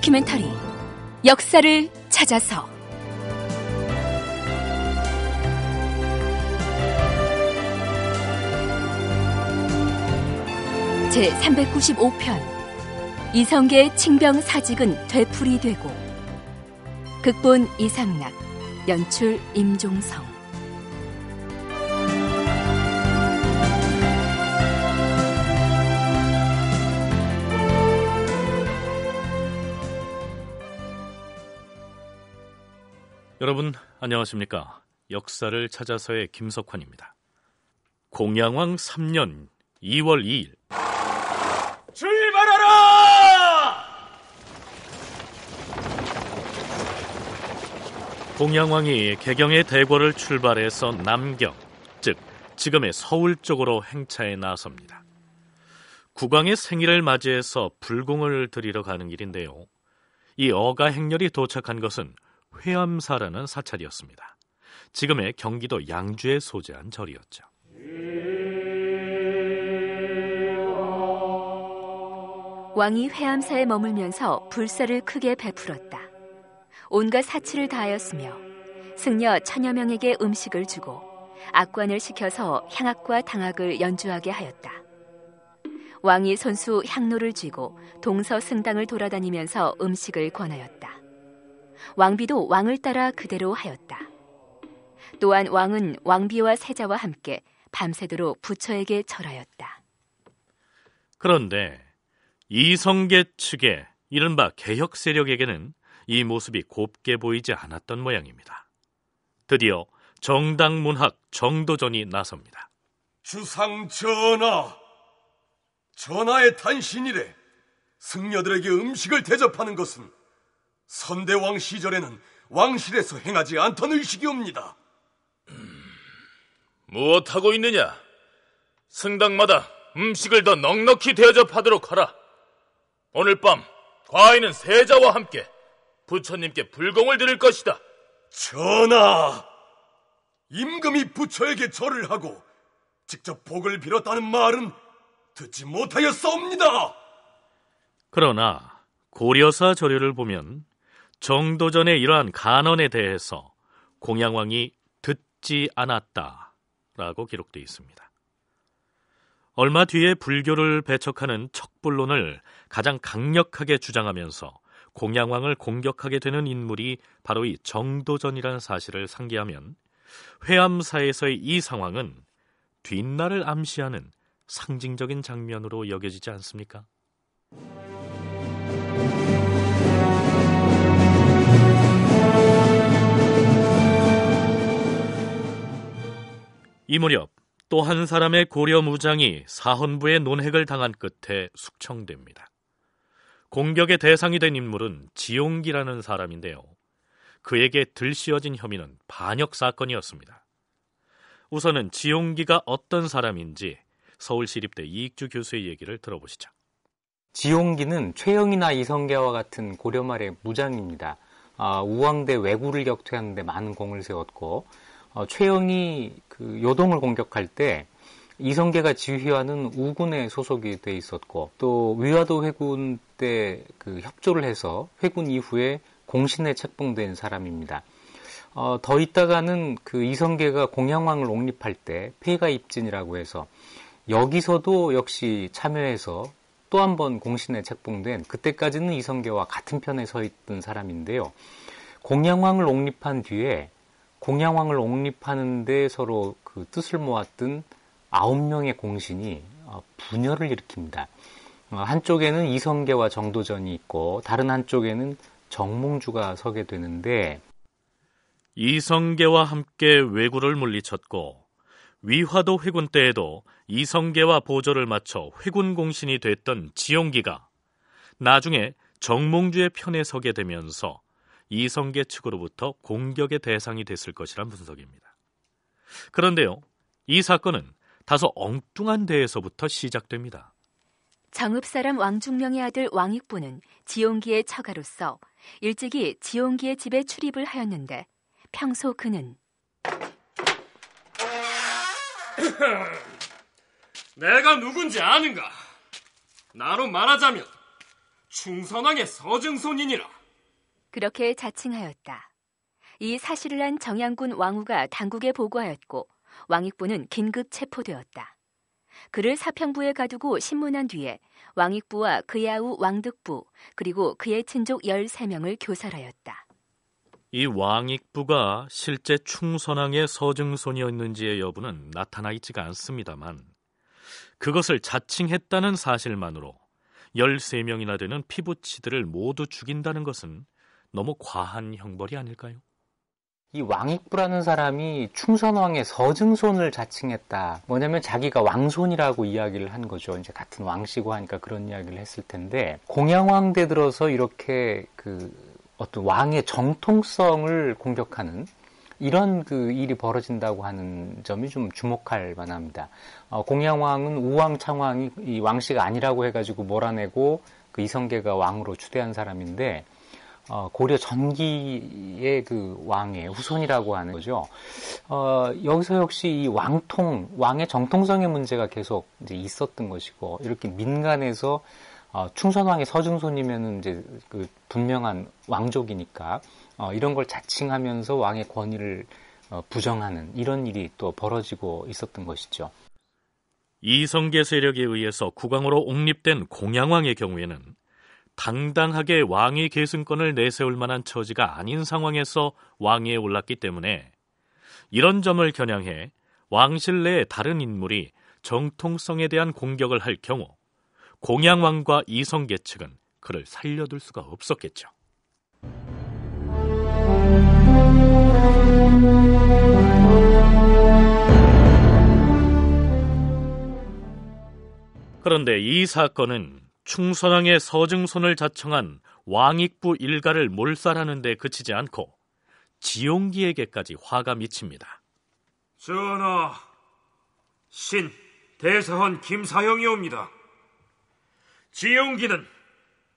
다큐멘터리 역사를 찾아서 제 395편 이성계 칭병 사직은 되풀이되고 극본 이상락 연출 임종성 여러분 안녕하십니까? 역사를 찾아서의 김석환입니다. 공양왕 3년 2월 2일 출발하라! 공양왕이 개경의 대궐을 출발해서 남경, 즉 지금의 서울 쪽으로 행차에 나섭니다. 국왕의 생일을 맞이해서 불공을 드리러 가는 길인데요. 이 어가 행렬이 도착한 것은 회암사라는 사찰이었습니다. 지금의 경기도 양주에 소재한 절이었죠. 왕이 회암사에 머물면서 불사를 크게 베풀었다. 온갖 사치를 다하였으며 승려 천여 명에게 음식을 주고 악관을 시켜서 향악과 당악을 연주하게 하였다. 왕이 선수 향로를 쥐고 동서 승당을 돌아다니면서 음식을 권하였다. 왕비도 왕을 따라 그대로 하였다. 또한 왕은 왕비와 세자와 함께 밤새도록 부처에게 절하였다. 그런데 이성계 측의 이른바 개혁 세력에게는 이 모습이 곱게 보이지 않았던 모양입니다. 드디어 정당 문학 정도전이 나섭니다. 주상 전하, 전하의 탄신이래 승려들에게 음식을 대접하는 것은 선대왕 시절에는 왕실에서 행하지 않던 의식이옵니다. 음, 무엇하고 있느냐? 승당마다 음식을 더 넉넉히 대접하도록 하라. 오늘 밤 과인은 세자와 함께 부처님께 불공을 드릴 것이다. 전하! 임금이 부처에게 절을 하고 직접 복을 빌었다는 말은 듣지 못하였사옵니다. 그러나 고려사 저료를 보면 정도전의 이러한 간언에 대해서 공양왕이 듣지 않았다라고 기록되어 있습니다. 얼마 뒤에 불교를 배척하는 척불론을 가장 강력하게 주장하면서 공양왕을 공격하게 되는 인물이 바로 이 정도전이라는 사실을 상기하면 회암사에서의 이 상황은 뒷날을 암시하는 상징적인 장면으로 여겨지지 않습니까? 이 무렵 또 한 사람의 고려 무장이 사헌부의 논핵을 당한 끝에 숙청됩니다. 공격의 대상이 된 인물은 지용기라는 사람인데요. 그에게 들씌어진 혐의는 반역 사건이었습니다. 우선은 지용기가 어떤 사람인지 서울시립대 이익주 교수의 얘기를 들어보시죠. 지용기는 최영이나 이성계와 같은 고려 말의 무장입니다. 아, 우왕대 왜구를 격퇴하는데 많은 공을 세웠고 어, 최영이 그 요동을 공격할 때 이성계가 지휘하는 우군에 소속이 돼 있었고 또 위화도 회군 때그 협조를 해서 회군 이후에 공신에 책봉된 사람입니다. 어, 더 있다가는 그 이성계가 공양왕을 옹립할 때 폐가 입진이라고 해서 여기서도 역시 참여해서 또 한 번 공신에 책봉된 그때까지는 이성계와 같은 편에 서 있던 사람인데요. 공양왕을 옹립한 뒤에 공양왕을 옹립하는데 서로 그 뜻을 모았던 아홉 명의 공신이 어, 분열을 일으킵니다. 어, 한쪽에는 이성계와 정도전이 있고 다른 한쪽에는 정몽주가 서게 되는데 이성계와 함께 왜구를 물리쳤고 위화도 회군 때에도 이성계와 보조를 맞춰 회군 공신이 됐던 지용기가 나중에 정몽주의 편에 서게 되면서 이성계 측으로부터 공격의 대상이 됐을 것이란 분석입니다. 그런데요, 이 사건은 다소 엉뚱한 데에서부터 시작됩니다. 정읍사람 왕중명의 아들 왕익부는 지용기의 처가로서 일찍이 지용기의 집에 출입을 하였는데 평소 그는 내가 누군지 아는가? 나로 말하자면 충선왕의 서증손이니라. 그렇게 자칭하였다. 이 사실을 한 정양군 왕후가 당국에 보고하였고 왕익부는 긴급 체포되었다. 그를 사평부에 가두고 신문한 뒤에 왕익부와 그의 아우 왕득부 그리고 그의 친족 13명을 교살하였다. 이 왕익부가 실제 충선왕의 서증손이었는지의 여부는 나타나 있지가 않습니다만 그것을 자칭했다는 사실만으로 13명이나 되는 피부치들을 모두 죽인다는 것은 너무 과한 형벌이 아닐까요? 이 왕익부라는 사람이 충선왕의 서증손을 자칭했다. 뭐냐면 자기가 왕손이라고 이야기를 한 거죠. 이제 같은 왕씨고 하니까 그런 이야기를 했을 텐데 공양왕 때 들어서 이렇게 그 어떤 왕의 정통성을 공격하는 이런 그 일이 벌어진다고 하는 점이 좀 주목할 만합니다. 어, 공양왕은 우왕 창왕이 이 왕씨가 아니라고 해가지고 몰아내고 그 이성계가 왕으로 추대한 사람인데 어, 고려 전기의 그 왕의 후손이라고 하는 거죠. 어, 여기서 역시 이 왕통, 왕의 정통성의 문제가 계속 이제 있었던 것이고, 이렇게 민간에서 어, 충선왕의 서중손이면은 이제 그 분명한 왕족이니까, 어, 이런 걸 자칭하면서 왕의 권위를 어, 부정하는 이런 일이 또 벌어지고 있었던 것이죠. 이성계 세력에 의해서 국왕으로 옹립된 공양왕의 경우에는 당당하게 왕위 계승권을 내세울 만한 처지가 아닌 상황에서 왕위에 올랐기 때문에 이런 점을 겨냥해 왕실 내의 다른 인물이 정통성에 대한 공격을 할 경우 공양왕과 이성계 측은 그를 살려둘 수가 없었겠죠. 그런데 이 사건은 충선왕의 서증손을 자청한 왕익부 일가를 몰살하는 데 그치지 않고 지용기에게까지 화가 미칩니다. 전하, 신 대사헌 김사형이옵니다. 지용기는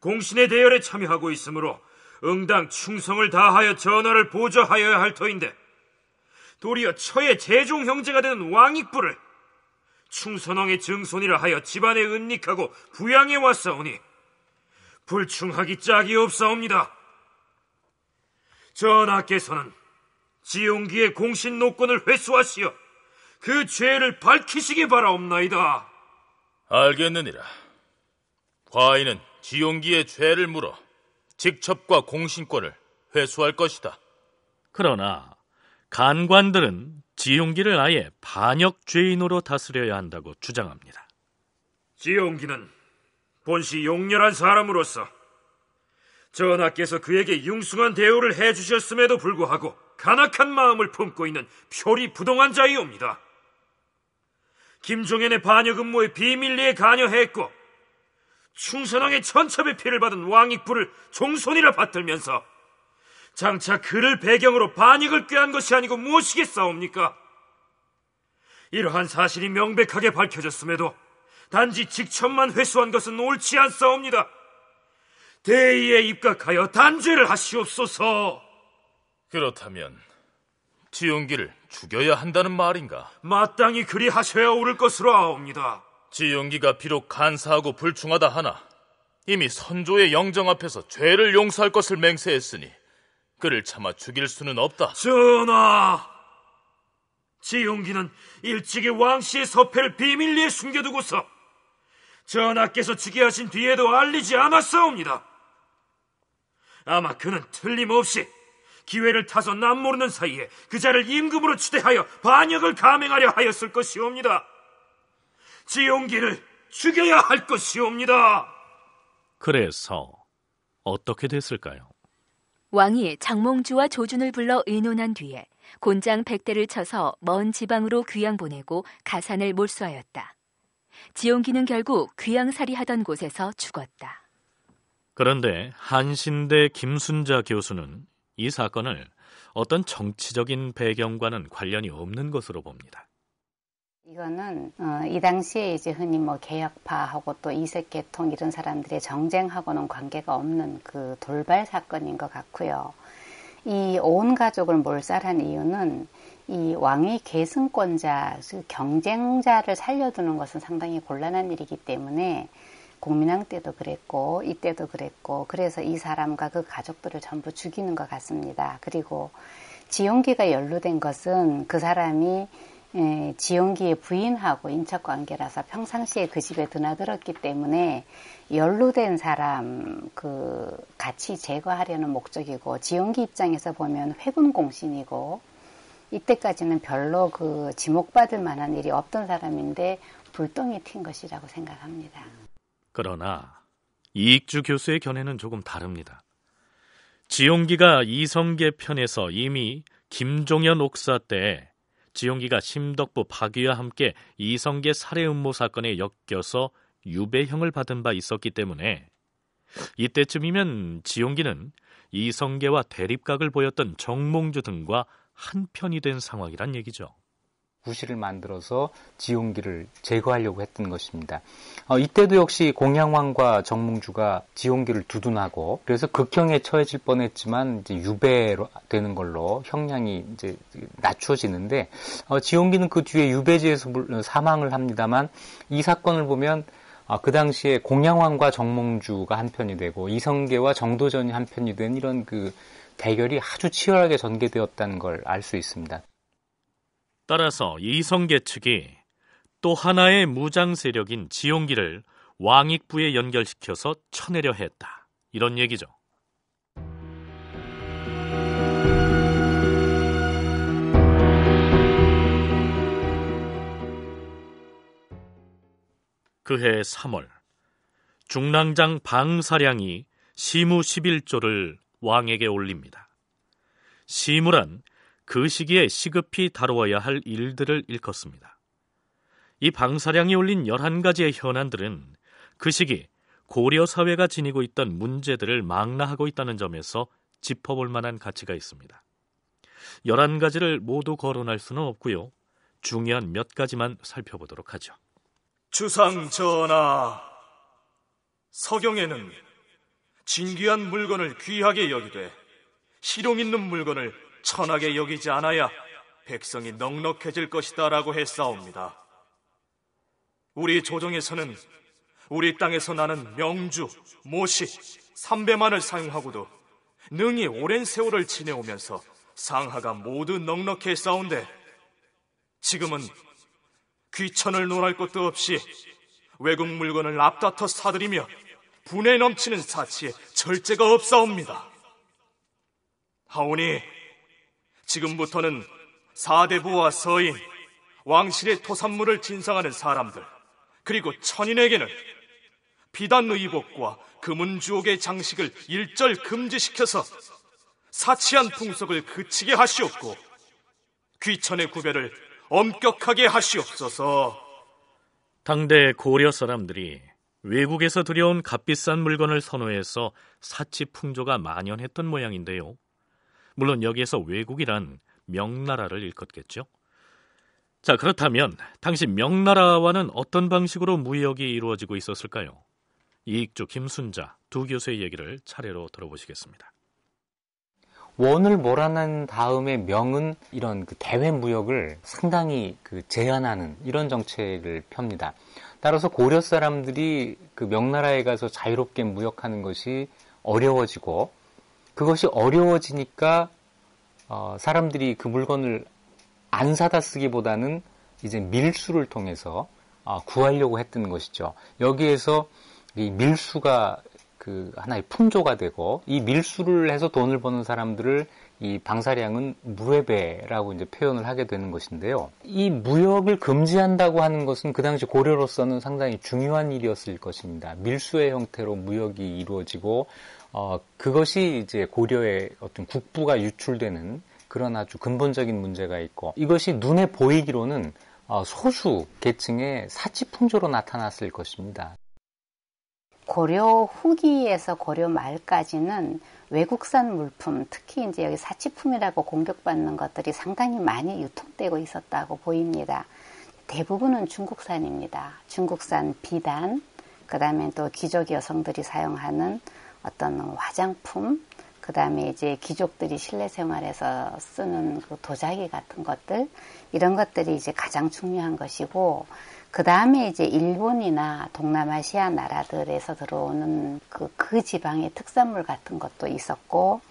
공신의 대열에 참여하고 있으므로 응당 충성을 다하여 전하를 보좌하여야 할 터인데 도리어 처의 재종 형제가 되는 왕익부를 충선왕의 증손이라 하여 집안에 은닉하고 부양해 왔사오니 불충하기 짝이 없사옵니다. 전하께서는 지용기의 공신 노권을 회수하시어 그 죄를 밝히시기 바라옵나이다. 알겠느니라. 과인은 지용기의 죄를 물어 직첩과 공신권을 회수할 것이다. 그러나 간관들은 지용기를 아예 반역죄인으로 다스려야 한다고 주장합니다. 지용기는 본시 용렬한 사람으로서 전하께서 그에게 융숭한 대우를 해주셨음에도 불구하고 간악한 마음을 품고 있는 표리 부동한 자이옵니다. 김종현의 반역 음모에 비밀리에 관여했고 충선왕의 천첩의 피를 받은 왕익부를 종손이라 받들면서 장차 그를 배경으로 반역을 꾀한 것이 아니고 무엇이겠사옵니까? 이러한 사실이 명백하게 밝혀졌음에도 단지 직천만 회수한 것은 옳지 않사옵니다. 대의에 입각하여 단죄를 하시옵소서. 그렇다면 지용기를 죽여야 한다는 말인가? 마땅히 그리하셔야 옳을 것으로 아옵니다. 지용기가 비록 간사하고 불충하다 하나 이미 선조의 영정 앞에서 죄를 용서할 것을 맹세했으니 그를 참아 죽일 수는 없다. 전하, 지용기는 일찍이 왕씨의 서패를 비밀리에 숨겨두고서 전하께서 즉위하신 뒤에도 알리지 않았사옵니다. 아마 그는 틀림없이 기회를 타서 남모르는 사이에 그 자를 임금으로 추대하여 반역을 감행하려 하였을 것이옵니다. 지용기를 죽여야 할 것이옵니다. 그래서 어떻게 됐을까요? 왕이 장몽주와 조준을 불러 의논한 뒤에 곤장 100대를 쳐서 먼 지방으로 귀양 보내고 가산을 몰수하였다. 지용기는 결국 귀양살이 하던 곳에서 죽었다. 그런데 한신대 김순자 교수는 이 사건을 어떤 정치적인 배경과는 관련이 없는 것으로 봅니다. 이거는 어, 이 당시에 이제 흔히 뭐 개혁파하고 또 이색 계통 이런 사람들의 정쟁하고는 관계가 없는 그 돌발 사건인 것 같고요. 이온 가족을 몰살한 이유는 이 왕위 계승권자, 경쟁자를 살려두는 것은 상당히 곤란한 일이기 때문에 공민왕 때도 그랬고 이때도 그랬고 그래서 이 사람과 그 가족들을 전부 죽이는 것 같습니다. 그리고 지용기가 연루된 것은 그 사람이 예, 지용기의 부인하고 인척 관계라서 평상시에 그 집에 드나들었기 때문에 연루된 사람 그 같이 제거하려는 목적이고 지용기 입장에서 보면 회군 공신이고 이때까지는 별로 그 지목받을 만한 일이 없던 사람인데 불똥이 튄 것이라고 생각합니다. 그러나 이익주 교수의 견해는 조금 다릅니다. 지용기가 이성계 편에서 이미 김종현 옥사 때 지용기가 심덕부 박유와 함께 이성계 살해 음모 사건에 엮여서 유배형을 받은 바 있었기 때문에 이때쯤이면 지용기는 이성계와 대립각을 보였던 정몽주 등과 한편이 된 상황이란 얘기죠. 구실을 만들어서 지용기를 제거하려고 했던 것입니다. 어, 이때도 역시 공양왕과 정몽주가 지용기를 두둔하고 그래서 극형에 처해질 뻔했지만 이제 유배로 되는 걸로 형량이 이제 낮춰지는데 어, 지용기는 그 뒤에 유배지에서 사망을 합니다만 이 사건을 보면 아, 그 당시에 공양왕과 정몽주가 한 편이 되고 이성계와 정도전이 한 편이 된 이런 그 대결이 아주 치열하게 전개되었다는 걸 알 수 있습니다. 따라서 이성계 측이 또 하나의 무장 세력인 지용기를 왕익부에 연결시켜서 쳐내려 했다. 이런 얘기죠. 그해 3월 중랑장 방사량이 시무 11조를 왕에게 올립니다. 시무란 그 시기에 시급히 다루어야 할 일들을 일컫습니다. 이 방사량이 올린 11가지의 현안들은 그 시기 고려 사회가 지니고 있던 문제들을 망라하고 있다는 점에서 짚어볼 만한 가치가 있습니다. 11가지를 모두 거론할 수는 없고요. 중요한 몇 가지만 살펴보도록 하죠. 주상 전하, 서경에는 진귀한 물건을 귀하게 여기되 실용 있는 물건을 천하게 여기지 않아야 백성이 넉넉해질 것이다라고 했사옵니다. 우리 조정에서는 우리 땅에서 나는 명주, 모시, 삼배만을 사용하고도 능히 오랜 세월을 지내오면서 상하가 모두 넉넉해 싸운데 지금은 귀천을 논할 것도 없이 외국 물건을 앞다퉈 사들이며 분에 넘치는 사치에 절제가 없사옵니다. 하오니 지금부터는 사대부와 서인, 왕실의 토산물을 진상하는 사람들, 그리고 천인에게는 비단 의복과 금은주옥의 장식을 일절 금지시켜서 사치한 풍속을 그치게 하시옵고 귀천의 구별을 엄격하게 하시옵소서. 당대 고려 사람들이 외국에서 들여온 값비싼 물건을 선호해서 사치 풍조가 만연했던 모양인데요. 물론 여기에서 외국이란 명나라를 일컫겠죠. 자, 그렇다면 당시 명나라와는 어떤 방식으로 무역이 이루어지고 있었을까요? 이익주, 김순자 두 교수의 얘기를 차례로 들어보시겠습니다. 원을 몰아낸 다음에 명은 이런 그 대외 무역을 상당히 그 제한하는 이런 정책을 펴니다. 따라서 고려 사람들이 그 명나라에 가서 자유롭게 무역하는 것이 어려워지고 그것이 어려워지니까 어, 사람들이 그 물건을 안 사다 쓰기보다는 이제 밀수를 통해서 어, 구하려고 했던 것이죠. 여기에서 이 밀수가 그 하나의 품조가 되고 이 밀수를 해서 돈을 버는 사람들을 이 방사량은 무예배라고 이제 표현을 하게 되는 것인데요. 이 무역을 금지한다고 하는 것은 그 당시 고려로서는 상당히 중요한 일이었을 것입니다. 밀수의 형태로 무역이 이루어지고 어, 그것이 이제 고려의 어떤 국부가 유출되는 그런 아주 근본적인 문제가 있고 이것이 눈에 보이기로는 어, 소수 계층의 사치 풍조로 나타났을 것입니다. 고려 후기에서 고려 말까지는 외국산 물품, 특히 이제 여기 사치품이라고 공격받는 것들이 상당히 많이 유통되고 있었다고 보입니다. 대부분은 중국산입니다. 중국산 비단, 그 다음에 또 귀족 여성들이 사용하는 어떤 화장품, 그 다음에 이제 귀족들이 실내 생활에서 쓰는 그 도자기 같은 것들, 이런 것들이 이제 가장 중요한 것이고, 그 다음에 이제 일본이나 동남아시아 나라들에서 들어오는 그, 그 지방의 특산물 같은 것도 있었고,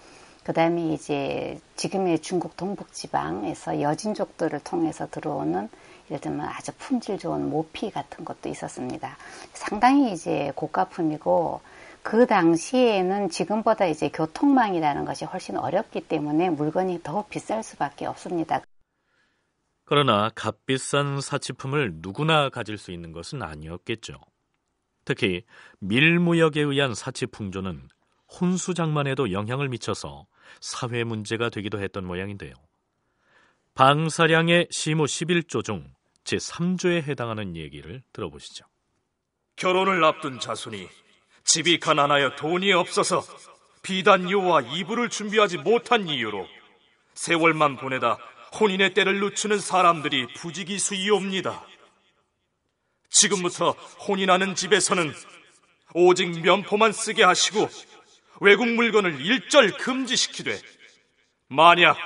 그 다음에 이제 지금의 중국 동북 지방에서 여진족들을 통해서 들어오는 예를 들면 아주 품질 좋은 모피 같은 것도 있었습니다. 상당히 이제 고가품이고, 그 당시에는 지금보다 이제 교통망이라는 것이 훨씬 어렵기 때문에 물건이 더 비쌀 수밖에 없습니다. 그러나 값비싼 사치품을 누구나 가질 수 있는 것은 아니었겠죠. 특히 밀무역에 의한 사치 풍조는 혼수장만에도 영향을 미쳐서 사회 문제가 되기도 했던 모양인데요. 방사량의 시무 11조 중 제3조에 해당하는 얘기를 들어보시죠. 결혼을 앞둔 자손이 집이 가난하여 돈이 없어서 비단요와 이불을 준비하지 못한 이유로 세월만 보내다 혼인의 때를 놓치는 사람들이 부지기수이옵니다. 지금부터 혼인하는 집에서는 오직 면포만 쓰게 하시고 외국 물건을 일절 금지시키되 만약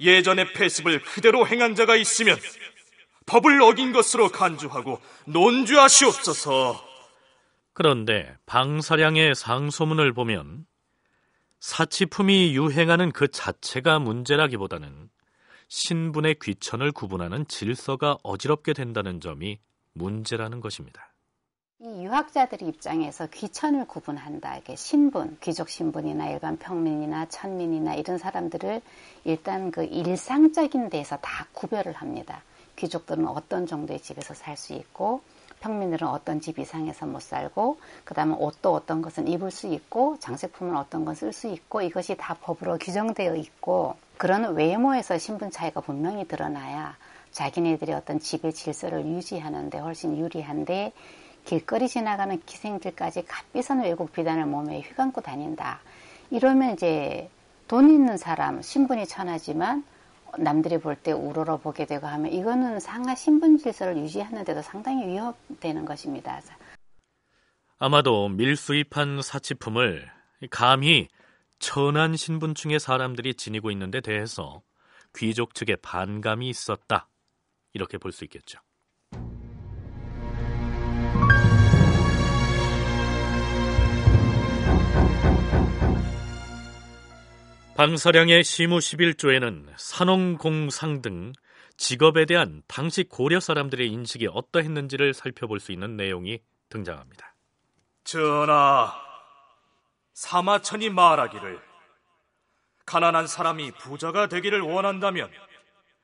예전의 폐습을 그대로 행한 자가 있으면 법을 어긴 것으로 간주하고 논주하시옵소서. 그런데 방사량의 상소문을 보면 사치품이 유행하는 그 자체가 문제라기보다는 신분의 귀천을 구분하는 질서가 어지럽게 된다는 점이 문제라는 것입니다. 이유학자들 입장에서 귀천을 구분한다. 이게 신분, 귀족 신분이나 일반 평민이나 천민이나 이런 사람들을 일단 그 일상적인 데에서 다 구별을 합니다. 귀족들은 어떤 정도의 집에서 살 수 있고 평민들은 어떤 집 이상에서 못 살고 그 다음에 옷도 어떤 것은 입을 수 있고 장식품은 어떤 건 쓸 수 있고 이것이 다 법으로 규정되어 있고 그런 외모에서 신분 차이가 분명히 드러나야 자기네들이 어떤 집의 질서를 유지하는데 훨씬 유리한데 길거리 지나가는 기생들까지 값비싼 외국 비단을 몸에 휘감고 다닌다. 이러면 이제 돈 있는 사람, 신분이 천하지만 남들이 볼 때 우러러 보게 되고 하면 이거는 상하 신분 질서를 유지하는 데도 상당히 위협되는 것입니다. 아마도 밀수입한 사치품을 감히 천한 신분층의 사람들이 지니고 있는데 대해서 귀족 측의 반감이 있었다. 이렇게 볼 수 있겠죠. 방사량의 시무 11조에는 산업공상 등 직업에 대한 당시 고려 사람들의 인식이 어떠했는지를 살펴볼 수 있는 내용이 등장합니다. 전하, 사마천이 말하기를 가난한 사람이 부자가 되기를 원한다면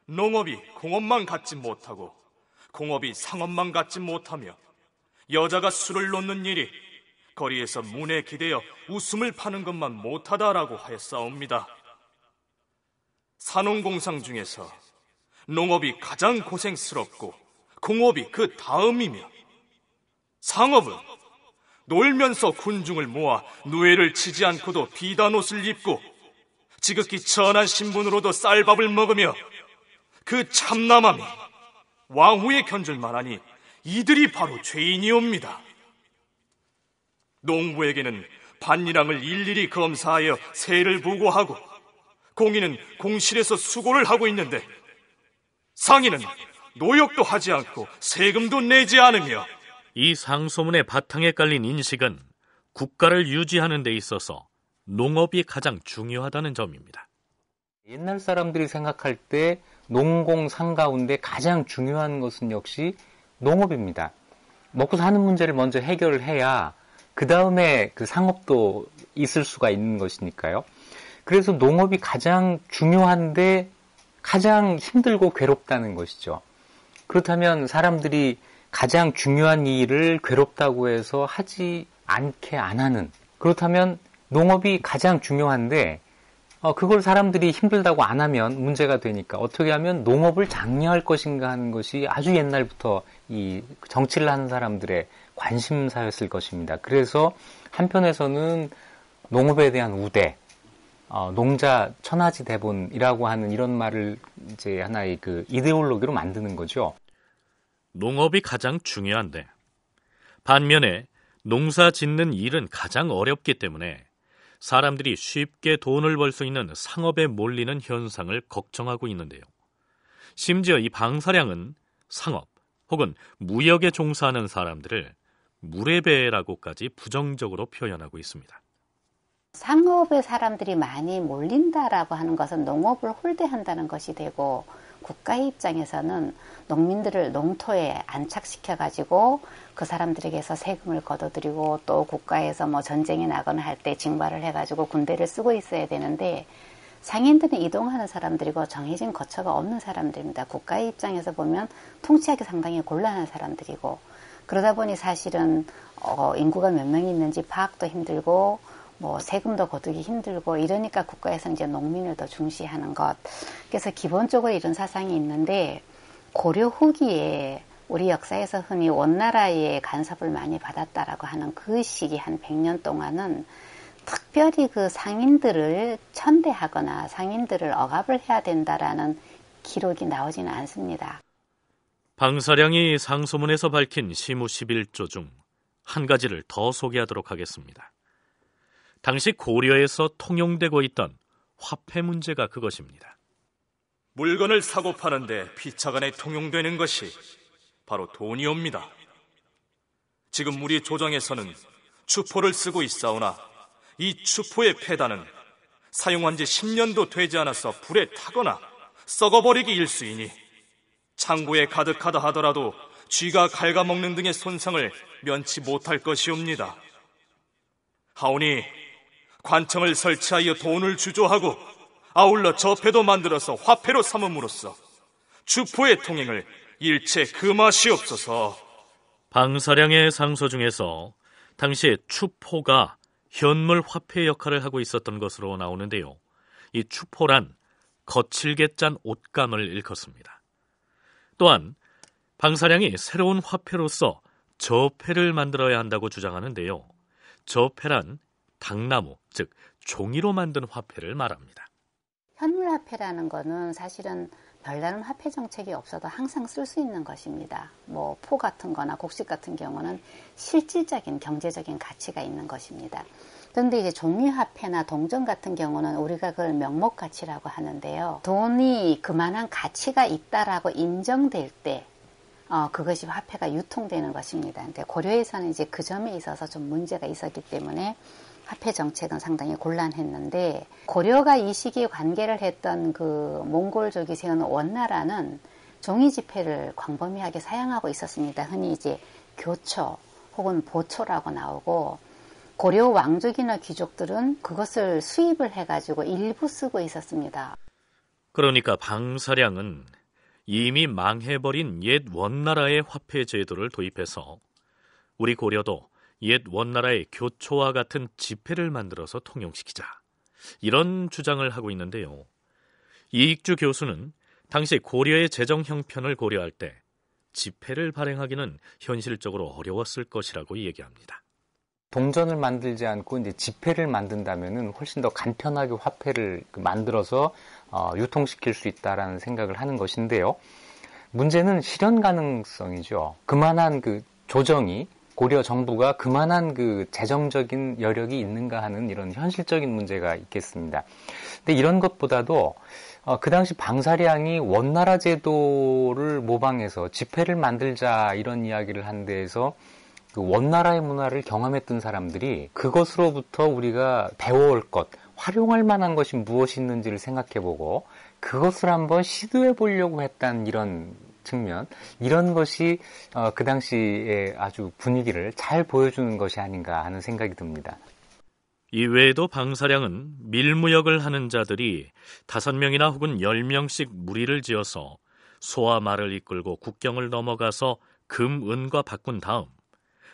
농업이 공업만 갖지 못하고 공업이 상업만 갖지 못하며 여자가 술을 놓는 일이 거리에서 문에 기대어 웃음을 파는 것만 못하다라고 하였사옵니다. 산업공상 중에서 농업이 가장 고생스럽고 공업이 그 다음이며 상업은 놀면서 군중을 모아 누에를 치지 않고도 비단 옷을 입고 지극히 천한 신분으로도 쌀밥을 먹으며 그 참남함이 왕후에 견줄만 하니 이들이 바로 죄인이옵니다. 농부에게는 밭이랑을 일일이 검사하여 새를보고하고 공인은 공실에서 수고를 하고 있는데 상인은 노역도 하지 않고 세금도 내지 않으며 이 상소문의 바탕에 깔린 인식은 국가를 유지하는 데 있어서 농업이 가장 중요하다는 점입니다. 옛날 사람들이 생각할 때 농공산 가운데 가장 중요한 것은 역시 농업입니다. 먹고 사는 문제를 먼저 해결해야 을그 다음에 그 상업도 있을 수가 있는 것이니까요. 그래서 농업이 가장 중요한데 가장 힘들고 괴롭다는 것이죠. 그렇다면 사람들이 가장 중요한 일을 괴롭다고 해서 하지 않게 안 하는. 그렇다면 농업이 가장 중요한데 어, 그걸 사람들이 힘들다고 안 하면 문제가 되니까 어떻게 하면 농업을 장려할 것인가 하는 것이 아주 옛날부터 이 정치를 하는 사람들의 관심사였을 것입니다. 그래서 한편에서는 농업에 대한 우대, 어, 농자 천하지 대본이라고 하는 이런 말을 이제 하나의 그 이데올로기로 만드는 거죠. 농업이 가장 중요한데 반면에 농사 짓는 일은 가장 어렵기 때문에 사람들이 쉽게 돈을 벌 수 있는 상업에 몰리는 현상을 걱정하고 있는데요. 심지어 이 방사량은 상업 혹은 무역에 종사하는 사람들을 무례배라고까지 부정적으로 표현하고 있습니다. 상업의 사람들이 많이 몰린다라고 하는 것은 농업을 홀대한다는 것이 되고 국가의 입장에서는 농민들을 농토에 안착시켜 가지고 그 사람들에게서 세금을 거둬들이고또 국가에서 뭐 전쟁이 나거나 할 때 징발을 해 가지고 군대를 쓰고 있어야 되는데 장애인들은 이동하는 사람들이고 정해진 거처가 없는 사람들입니다. 국가의 입장에서 보면 통치하기 상당히 곤란한 사람들이고 그러다 보니 사실은 어, 인구가 몇 명이 있는지 파악도 힘들고 뭐 세금도 거두기 힘들고 이러니까 국가에서 이제 농민을 더 중시하는 것. 그래서 기본적으로 이런 사상이 있는데 고려 후기에 우리 역사에서 흔히 원나라의 간섭을 많이 받았다라고 하는 그 시기 한 100년 동안은 특별히 그 상인들을 천대하거나 상인들을 억압을 해야 된다라는 기록이 나오지는 않습니다. 방사량이 상소문에서 밝힌 시무 11조 중 한 가지를 더 소개하도록 하겠습니다. 당시 고려에서 통용되고 있던 화폐 문제가 그것입니다. 물건을 사고 파는데 피차간에 통용되는 것이 바로 돈이옵니다. 지금 우리 조정에서는 추포를 쓰고 있사오나 이 추포의 폐단은 사용한 지 10년도 되지 않아서 불에 타거나 썩어버리기 일수이니 창고에 가득하다 하더라도 쥐가 갉아먹는 등의 손상을 면치 못할 것이옵니다. 하오니 관청을 설치하여 돈을 주조하고 아울러 저폐도 만들어서 화폐로 삼음으로써 주포의 통행을 일체 금하시옵소서. 방사량의 상소 중에서 당시 추포가 현물 화폐 역할을 하고 있었던 것으로 나오는데요. 이 추포란 거칠게 짠 옷감을 일컫습니다. 또한 방사량이 새로운 화폐로서 저폐를 만들어야 한다고 주장하는데요. 저폐란 당나무, 즉 종이로 만든 화폐를 말합니다. 현물화폐라는 거는 사실은 별다른 화폐 정책이 없어도 항상 쓸 수 있는 것입니다. 뭐 포 같은 거나 곡식 같은 경우는 실질적인 경제적인 가치가 있는 것입니다. 그런데 이제 종이화폐나 동전 같은 경우는 우리가 그걸 명목 가치라고 하는데요. 돈이 그만한 가치가 있다라고 인정될 때 어, 그것이 화폐가 유통되는 것입니다. 근데 고려에서는 이제 그 점에 있어서 좀 문제가 있었기 때문에 화폐 정책은 상당히 곤란했는데 고려가 이 시기에 관계를 했던 그 몽골족이 세운 원나라는 종이 지폐를 광범위하게 사용하고 있었습니다. 흔히 이제 교초 혹은 보초라고 나오고 고려 왕족이나 귀족들은 그것을 수입을 해가지고 일부 쓰고 있었습니다. 그러니까 방사량은 이미 망해버린 옛 원나라의 화폐 제도를 도입해서 우리 고려도 옛 원나라의 교초와 같은 지폐를 만들어서 통용시키자. 이런 주장을 하고 있는데요. 이익주 교수는 당시 고려의 재정 형편을 고려할 때 지폐를 발행하기는 현실적으로 어려웠을 것이라고 얘기합니다. 동전을 만들지 않고 이제 지폐를 만든다면은 훨씬 더 간편하게 화폐를 그 만들어서 어, 유통시킬 수 있다라는 생각을 하는 것인데요. 문제는 실현 가능성이죠. 그만한 그 조정이 고려 정부가 그만한 그 재정적인 여력이 있는가 하는 이런 현실적인 문제가 있겠습니다. 근데 이런 것보다도 어, 그 당시 방사량이 원나라 제도를 모방해서 집회를 만들자 이런 이야기를 한 데에서 그 원나라의 문화를 경험했던 사람들이 그것으로부터 우리가 배워올 것, 활용할 만한 것이 무엇이 있는지를 생각해보고 그것을 한번 시도해 보려고 했다는 이런 측면 이런 것이 어, 그 당시의 아주 분위기를 잘 보여주는 것이 아닌가 하는 생각이 듭니다. 이외에도 방사량은 밀무역을 하는 자들이 다섯 명이나 혹은 열명씩 무리를 지어서 소와 말을 이끌고 국경을 넘어가서 금, 은과 바꾼 다음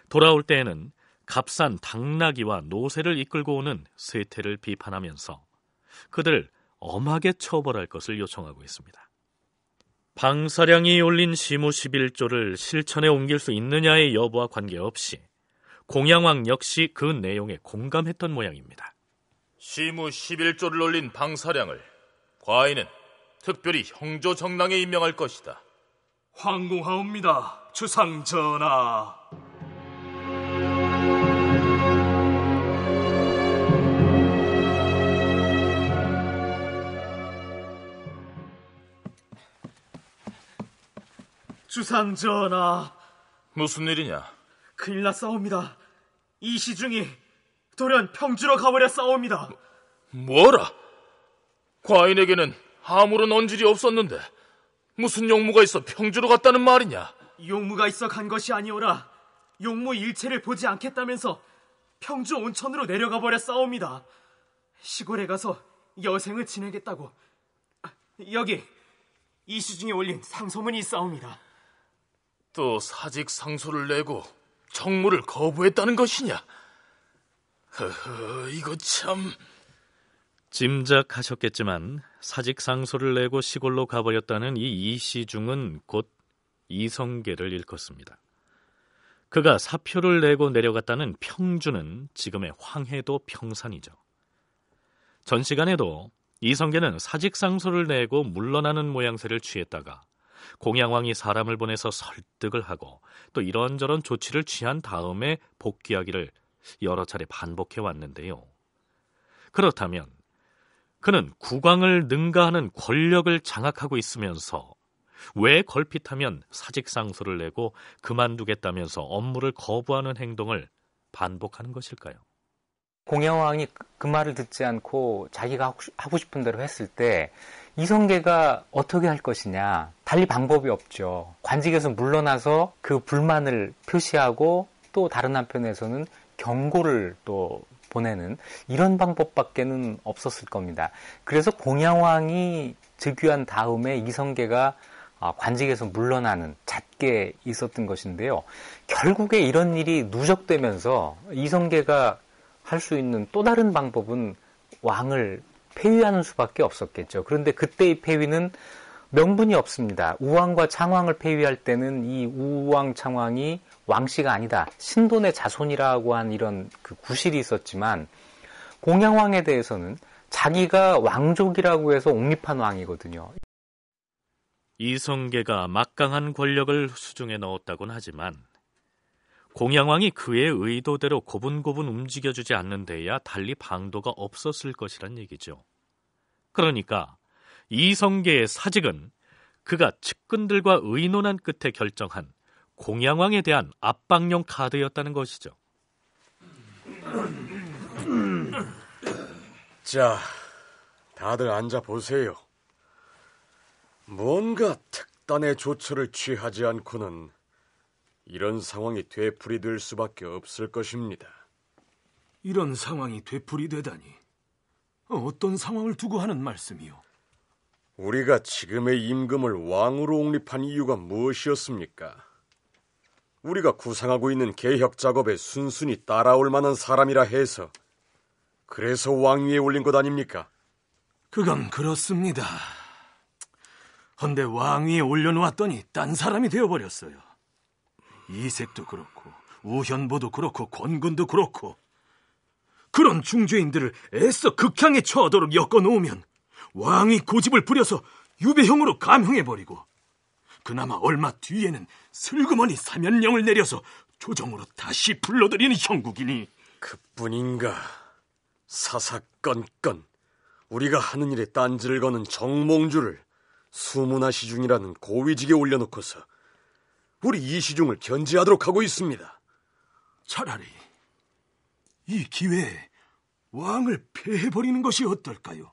돌아올 때에는 값싼 당나귀와 노새를 이끌고 오는 세태를 비판하면서 그들 엄하게 처벌할 것을 요청하고 있습니다. 방사량이 올린 시무 11조를 실천에 옮길 수 있느냐의 여부와 관계없이 공양왕 역시 그 내용에 공감했던 모양입니다. 시무 11조를 올린 방사량을 과인은 특별히 형조 정랑에 임명할 것이다. 황공하옵니다. 주상 전하. 주상 전하. 무슨 일이냐? 큰일 났사옵니다. 이 시중이 돌연 평주로 가버려 싸웁니다. 뭐라? 과인에게는 아무런 언질이 없었는데 무슨 용무가 있어 평주로 갔다는 말이냐? 용무가 있어 간 것이 아니오라. 용무 일체를 보지 않겠다면서 평주 온천으로 내려가 버려 싸웁니다. 시골에 가서 여생을 지내겠다고 아, 여기 이시중에 올린 상소문이 싸웁니다. 또 사직 상소를 내고 정무를 거부했다는 것이냐? 허허, 이거 참... 짐작하셨겠지만 사직 상소를 내고 시골로 가버렸다는 이 이시중은 곧 이성계를 일컫습니다. 그가 사표를 내고 내려갔다는 평주는 지금의 황해도 평산이죠. 전 시간에도 이성계는 사직 상소를 내고 물러나는 모양새를 취했다가 공양왕이 사람을 보내서 설득을 하고 또 이런저런 조치를 취한 다음에 복귀하기를 여러 차례 반복해 왔는데요. 그렇다면 그는 국왕을 능가하는 권력을 장악하고 있으면서 왜 걸핏하면 사직상소를 내고 그만두겠다면서 업무를 거부하는 행동을 반복하는 것일까요? 공양왕이 그 말을 듣지 않고 자기가 하고 싶은 대로 했을 때 이성계가 어떻게 할 것이냐 달리 방법이 없죠. 관직에서 물러나서 그 불만을 표시하고 또 다른 한편에서는 경고를 또 보내는 이런 방법밖에는 없었을 겁니다. 그래서 공양왕이 즉위한 다음에 이성계가 아, 관직에서 물러나는 잦게 있었던 것인데요. 결국에 이런 일이 누적되면서 이성계가 할 수 있는 또 다른 방법은 왕을 폐위하는 수밖에 없었겠죠. 그런데 그때의 폐위는 명분이 없습니다. 우왕과 창왕을 폐위할 때는 이 우왕 창왕이 왕씨가 아니다. 신돈의 자손이라고 한 이런 그 구실이 있었지만 공양왕에 대해서는 자기가 왕족이라고 해서 옹립한 왕이거든요. 이성계가 막강한 권력을 수중에 넣었다곤 하지만 공양왕이 그의 의도대로 고분고분 움직여주지 않는 데야 달리 방도가 없었을 것이란 얘기죠. 그러니까 이성계의 사직은 그가 측근들과 의논한 끝에 결정한 공양왕에 대한 압박용 카드였다는 것이죠. 자, 다들 앉아 보세요. 뭔가 특단의 조처를 취하지 않고는 이런 상황이 되풀이될 수밖에 없을 것입니다. 이런 상황이 되풀이되다니 어떤 상황을 두고 하는 말씀이요? 우리가 지금의 임금을 왕으로 옹립한 이유가 무엇이었습니까? 우리가 구상하고 있는 개혁 작업에 순순히 따라올 만한 사람이라 해서 그래서 왕위에 올린 것 아닙니까? 그건 그렇습니다. 헌데 왕위에 올려놓았더니 딴 사람이 되어버렸어요. 이색도 그렇고 우현보도 그렇고 권군도 그렇고 그런 중죄인들을 애써 극향에 처하도록 엮어놓으면 왕이 고집을 부려서 유배형으로 감형해버리고 그나마 얼마 뒤에는 슬그머니 사면령을 내려서 조정으로 다시 불러들이는 형국이니 그뿐인가 사사건건 우리가 하는 일에 딴지를 거는 정몽주를 수문화 시중이라는 고위직에 올려놓고서 우리 이 시중을 견제하도록 하고 있습니다. 차라리 이 기회에 왕을 패해버리는 것이 어떨까요?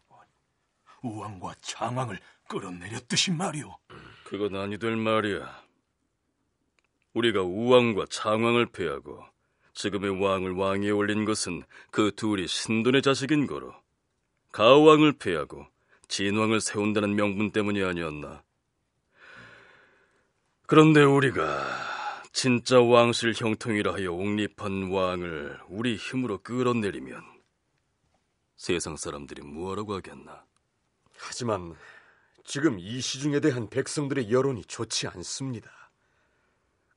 우왕과 장왕을 끌어내렸듯이 말이오. 그건 아니될 말이야. 우리가 우왕과 장왕을 패하고 지금의 왕을 왕위에 올린 것은 그 둘이 신돈의 자식인 거로 가왕을 패하고 진왕을 세운다는 명분 때문이 아니었나. 그런데 우리가 진짜 왕실 형통이라 하여 옹립한 왕을 우리 힘으로 끌어내리면 세상 사람들이 뭐하라고 하겠나? 하지만 지금 이 시중에 대한 백성들의 여론이 좋지 않습니다.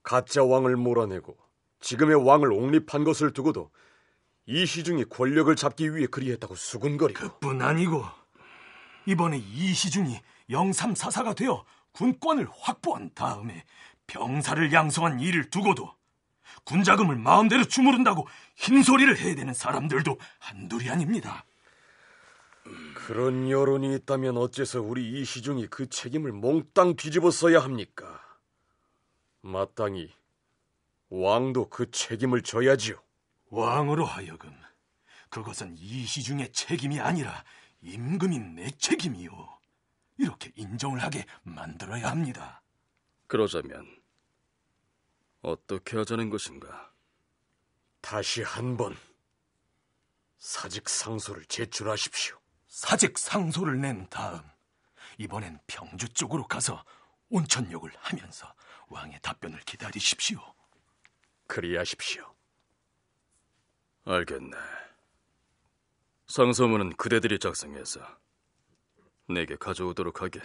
가짜 왕을 몰아내고 지금의 왕을 옹립한 것을 두고도 이 시중이 권력을 잡기 위해 그리했다고 수군거리고 그뿐 아니고 이번에 이 시중이 영삼사사가 되어 군권을 확보한 다음에 병사를 양성한 일을 두고도 군자금을 마음대로 주무른다고 흰소리를 해야되는 사람들도 한둘이 아닙니다. 그런 여론이 있다면 어째서 우리 이시중이 그 책임을 몽땅 뒤집어 써야 합니까? 마땅히 왕도 그 책임을 져야지요. 왕으로 하여금 그것은 이시중의 책임이 아니라 임금인 내 책임이요. 이렇게 인정을 하게 만들어야 합니다. 그러자면 어떻게 하자는 것인가? 다시 한 번 사직 상소를 제출하십시오. 사직 상소를 낸 다음 이번엔 병주 쪽으로 가서 온천욕을 하면서 왕의 답변을 기다리십시오. 그리하십시오. 알겠네. 상소문은 그대들이 작성해서 내게 가져오도록 하게.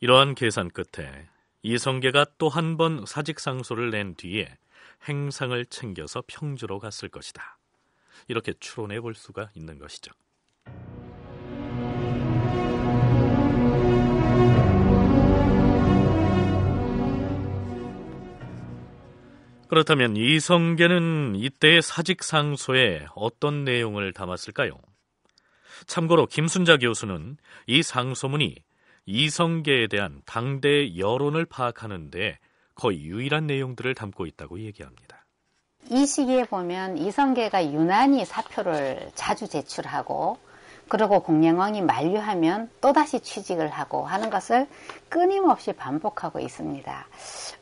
이러한 계산 끝에 이성계가 또 한 번 사직 상소를 낸 뒤에 행상을 챙겨서 평주로 갔을 것이다. 이렇게 추론해 볼 수가 있는 것이죠. 그렇다면 이성계는 이때의 사직상소에 어떤 내용을 담았을까요? 참고로 김순자 교수는 이 상소문이 이성계에 대한 당대 여론을 파악하는데 거의 유일한 내용들을 담고 있다고 얘기합니다. 이 시기에 보면 이성계가 유난히 사표를 자주 제출하고 그리고 공양왕이 만류하면 또다시 취직을 하고 하는 것을 끊임없이 반복하고 있습니다.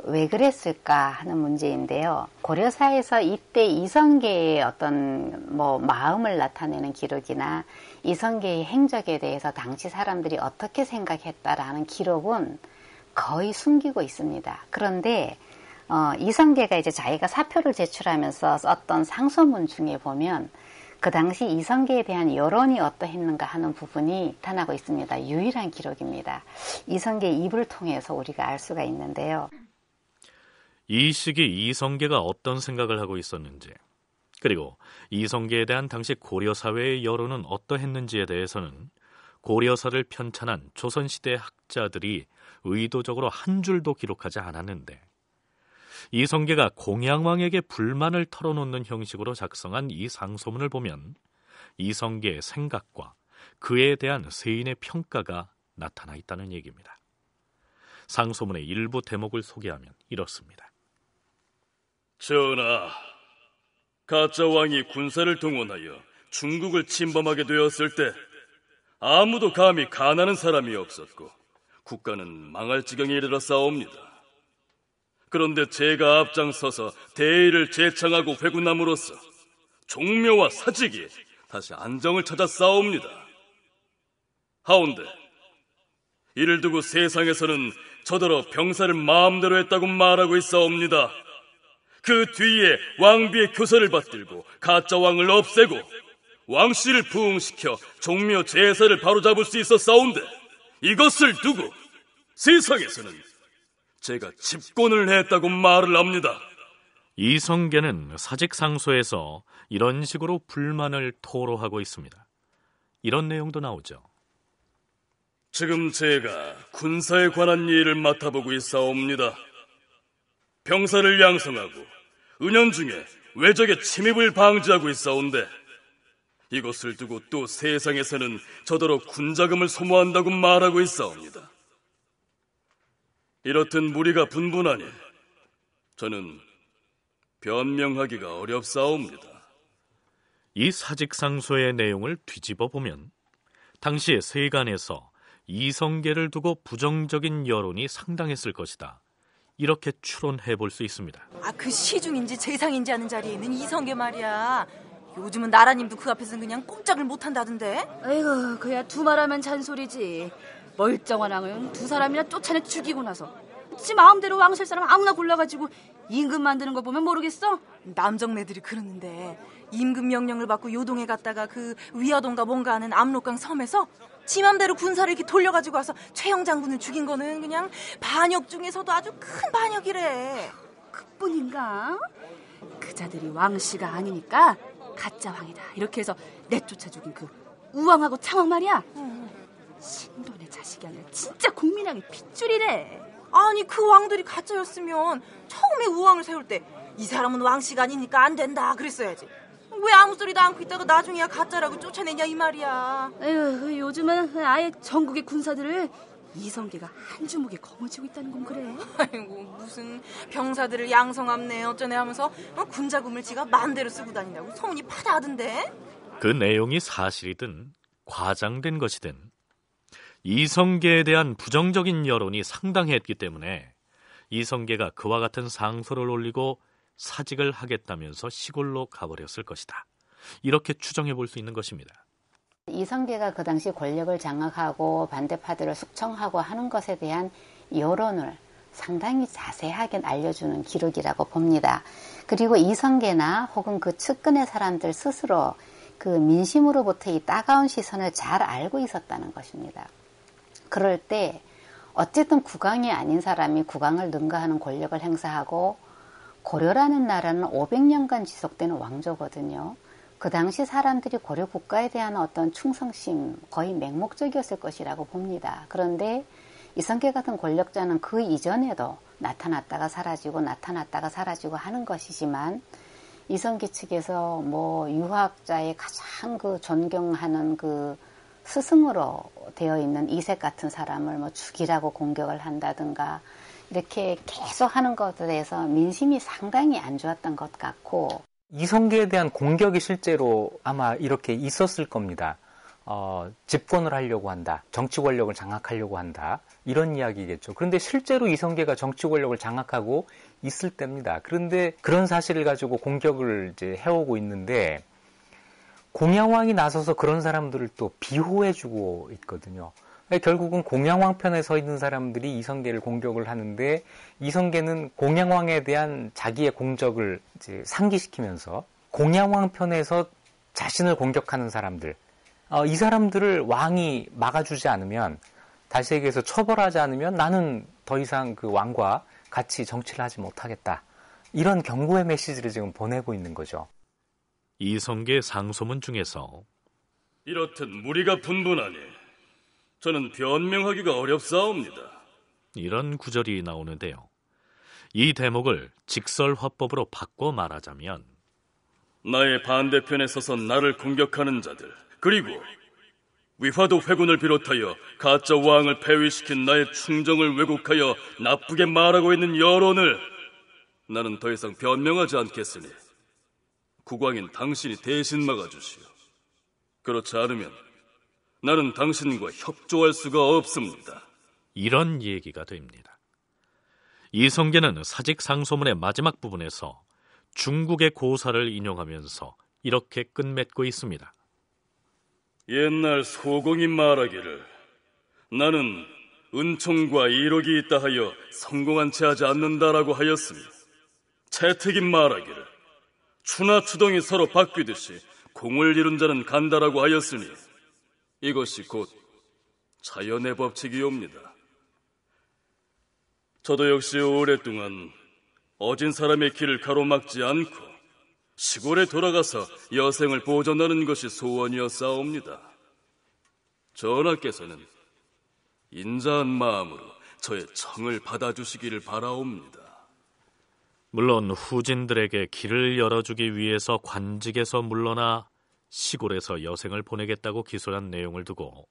왜 그랬을까 하는 문제인데요. 고려사에서 이때 이성계의 어떤 뭐 마음을 나타내는 기록이나 이성계의 행적에 대해서 당시 사람들이 어떻게 생각했다라는 기록은 거의 숨기고 있습니다. 그런데 어, 이성계가 이제 자기가 사표를 제출하면서 썼던 상소문 중에 보면 그 당시 이성계에 대한 여론이 어떠했는가 하는 부분이 나타나고 있습니다. 유일한 기록입니다. 이성계 입을 통해서 우리가 알 수가 있는데요. 이 시기 이성계가 어떤 생각을 하고 있었는지 그리고 이성계에 대한 당시 고려 사회의 여론은 어떠했는지에 대해서는 고려사를 편찬한 조선시대 학자들이 의도적으로 한 줄도 기록하지 않았는데 이성계가 공양왕에게 불만을 털어놓는 형식으로 작성한 이 상소문을 보면 이성계의 생각과 그에 대한 세인의 평가가 나타나 있다는 얘기입니다. 상소문의 일부 대목을 소개하면 이렇습니다. 전하, 가짜 왕이 군사를 동원하여 중국을 침범하게 되었을 때 아무도 감히 가난한 사람이 없었고 국가는 망할 지경에 이르러 싸웁니다. 그런데 제가 앞장서서 대의를 제창하고 회군함으로써 종묘와 사직이 다시 안정을 찾아 싸웁니다. 하운데 이를 두고 세상에서는 저더러 병사를 마음대로 했다고 말하고 있어옵니다. 그 뒤에 왕비의 교사를 받들고 가짜 왕을 없애고 왕씨를 부흥시켜 종묘 제사를 바로잡을 수 있어 싸운데 이것을 두고 세상에서는 제가 집권을 했다고 말을 합니다. 이성계는 사직상소에서 이런 식으로 불만을 토로하고 있습니다. 이런 내용도 나오죠. 지금 제가 군사에 관한 일을 맡아보고 있사옵니다. 병사를 양성하고 은연 중에 외적의 침입을 방지하고 있사온데 이것을 두고 또 세상에서는 저더러 군자금을 소모한다고 말하고 있사옵니다. 이렇듯 무리가 분분하니 저는 변명하기가 어렵사옵니다. 이 사직상소의 내용을 뒤집어 보면 당시 세간에서 이성계를 두고 부정적인 여론이 상당했을 것이다. 이렇게 추론해 볼 수 있습니다. 아, 그 시중인지 재상인지 하는 자리에 있는 이성계 말이야. 요즘은 나라님도 그 앞에서는 그냥 꼼짝을 못 한다던데. 에이고 그야 두 말하면 잔소리지. 멀쩡한 왕은 두 사람이나 쫓아내 죽이고 나서 지 마음대로 왕실 사람 아무나 골라가지고 임금 만드는 거 보면 모르겠어? 남정네들이 그러는데 임금 명령을 받고 요동에 갔다가 그위화동과 뭔가 하는 압록강 섬에서 지 맘대로 군사를 이렇게 돌려가지고 와서 최영 장군을 죽인 거는 그냥 반역 중에서도 아주 큰 반역이래. 그뿐인가? 그자들이 왕씨가 아니니까 가짜 왕이다. 이렇게 해서 내쫓아 죽인 그 우왕하고 창왕 말이야. 응. 음. 신도네. 가식이 아니라 진짜 국민왕의 핏줄이래. 아니 그 왕들이 가짜였으면 처음에 우왕을 세울 때 이 사람은 왕씨가 아니니까 안 된다 그랬어야지. 왜 아무 소리도 않고 있다가 나중에야 가짜라고 쫓아내냐 이 말이야. 에휴 요즘은 아예 전국의 군사들을 이성계가 한 주먹에 거머쥐고 있다는 건 그래. 아이고 무슨 병사들을 양성함네 어쩌네 하면서 어, 군자금을 지가 마음대로 쓰고 다닌다고 소문이 파다하던데. 그 내용이 사실이든 과장된 것이든 이성계에 대한 부정적인 여론이 상당했기 때문에 이성계가 그와 같은 상소를 올리고 사직을 하겠다면서 시골로 가버렸을 것이다. 이렇게 추정해 볼 수 있는 것입니다. 이성계가 그 당시 권력을 장악하고 반대파들을 숙청하고 하는 것에 대한 여론을 상당히 자세하게 알려주는 기록이라고 봅니다. 그리고 이성계나 혹은 그 측근의 사람들 스스로 그 민심으로부터 이 따가운 시선을 잘 알고 있었다는 것입니다. 그럴 때 어쨌든 국왕이 아닌 사람이 국왕을 능가하는 권력을 행사하고 고려라는 나라는 500년간 지속되는 왕조거든요. 그 당시 사람들이 고려 국가에 대한 어떤 충성심 거의 맹목적이었을 것이라고 봅니다. 그런데 이성계 같은 권력자는 그 이전에도 나타났다가 사라지고 나타났다가 사라지고 하는 것이지만 이성계 측에서 뭐 유학자의 가장 그 존경하는 그 스승으로 되어 있는 이색 같은 사람을 뭐 죽이라고 공격을 한다든가 이렇게 계속 하는 것에 대해서 민심이 상당히 안 좋았던 것 같고 이성계에 대한 공격이 실제로 아마 이렇게 있었을 겁니다. 어, 집권을 하려고 한다. 정치 권력을 장악하려고 한다. 이런 이야기겠죠. 그런데 실제로 이성계가 정치 권력을 장악하고 있을 때입니다. 그런데 그런 사실을 가지고 공격을 이제 해오고 있는데 공양왕이 나서서 그런 사람들을 또 비호해주고 있거든요. 그러니까 결국은 공양왕 편에 서 있는 사람들이 이성계를 공격을 하는데 이성계는 공양왕에 대한 자기의 공적을 상기시키면서 공양왕 편에서 자신을 공격하는 사람들 어, 이 사람들을 왕이 막아주지 않으면 다시 얘기해서 처벌하지 않으면 나는 더 이상 그 왕과 같이 정치를 하지 못하겠다 이런 경고의 메시지를 지금 보내고 있는 거죠. 이성계 상소문 중에서 이렇듯 무리가 분분하니 저는 변명하기가 어렵사옵니다. 이런 구절이 나오는데요. 이 대목을 직설화법으로 바꿔 말하자면 나의 반대편에 서서 나를 공격하는 자들 그리고 위화도 회군을 비롯하여 가짜 왕을 폐위시킨 나의 충정을 왜곡하여 나쁘게 말하고 있는 여론을 나는 더 이상 변명하지 않겠으니 국왕인 당신이 대신 막아주시오. 그렇지 않으면 나는 당신과 협조할 수가 없습니다. 이런 얘기가 됩니다. 이성계는 사직 상소문의 마지막 부분에서 중국의 고사를 인용하면서 이렇게 끝맺고 있습니다. 옛날 소공이 말하기를 나는 은총과 이록이 있다 하여 성공한 채 하지 않는다라고 하였으며 채택인 말하기를 추나 추동이 서로 바뀌듯이 공을 이룬 자는 간다라고 하였으니 이것이 곧 자연의 법칙이옵니다. 저도 역시 오랫동안 어진 사람의 길을 가로막지 않고 시골에 돌아가서 여생을 보존하는 것이 소원이었사옵니다. 전하께서는 인자한 마음으로 저의 청을 받아주시기를 바라옵니다. 물론 후진들에게 길을 열어주기 위해서 관직에서 물러나 시골에서 여생을 보내겠다고 기소한 내용을 두고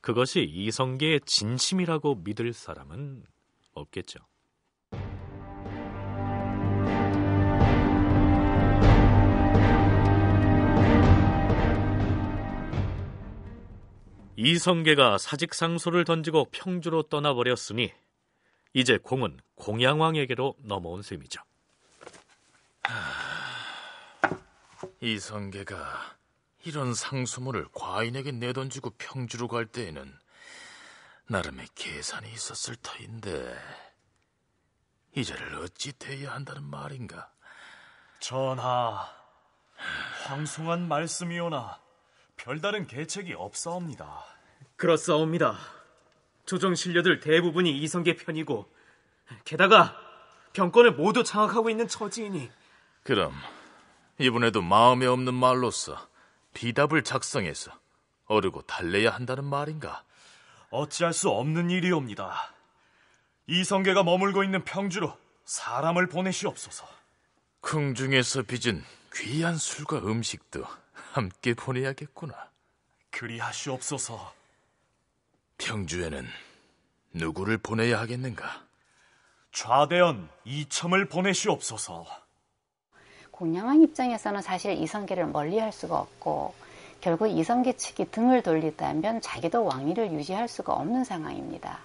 그것이 이성계의 진심이라고 믿을 사람은 없겠죠. 이성계가 사직상소를 던지고 평주로 떠나버렸으니 이제 공은 공양왕에게로 넘어온 셈이죠. 이성계가 이런 상수물을 과인에게 내던지고 평주로 갈 때에는 나름의 계산이 있었을 터인데 이제를 어찌 대야 해 한다는 말인가? 전하, 황송한 말씀이오나 별다른 계책이 없사옵니다. 그렇사옵니다. 조정 신료들 대부분이 이성계 편이고 게다가 병권을 모두 장악하고 있는 처지이니 그럼 이번에도 마음에 없는 말로써 비답을 작성해서 어르고 달래야 한다는 말인가? 어찌할 수 없는 일이옵니다. 이성계가 머물고 있는 평주로 사람을 보내시옵소서. 궁중에서 빚은 귀한 술과 음식도 함께 보내야겠구나. 그리하시옵소서. 평주에는 누구를 보내야 하겠는가? 좌대연 이첨을 보내시옵소서. 공양왕 입장에서는 사실 이성계를 멀리할 수가 없고 결국 이성계 측이 등을 돌리다면 자기도 왕위를 유지할 수가 없는 상황입니다.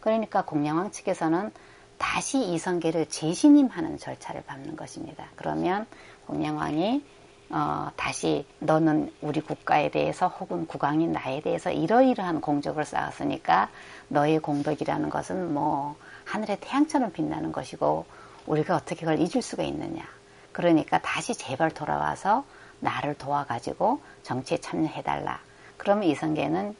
그러니까 공양왕 측에서는 다시 이성계를 재신임하는 절차를 밟는 것입니다. 그러면 공양왕이 어, 다시 너는 우리 국가에 대해서 혹은 국왕인 나에 대해서 이러이러한 공적을 쌓았으니까 너의 공덕이라는 것은 뭐 하늘의 태양처럼 빛나는 것이고 우리가 어떻게 그걸 잊을 수가 있느냐. 그러니까 다시 제발 돌아와서 나를 도와가지고 정치에 참여해달라. 그러면 이성계는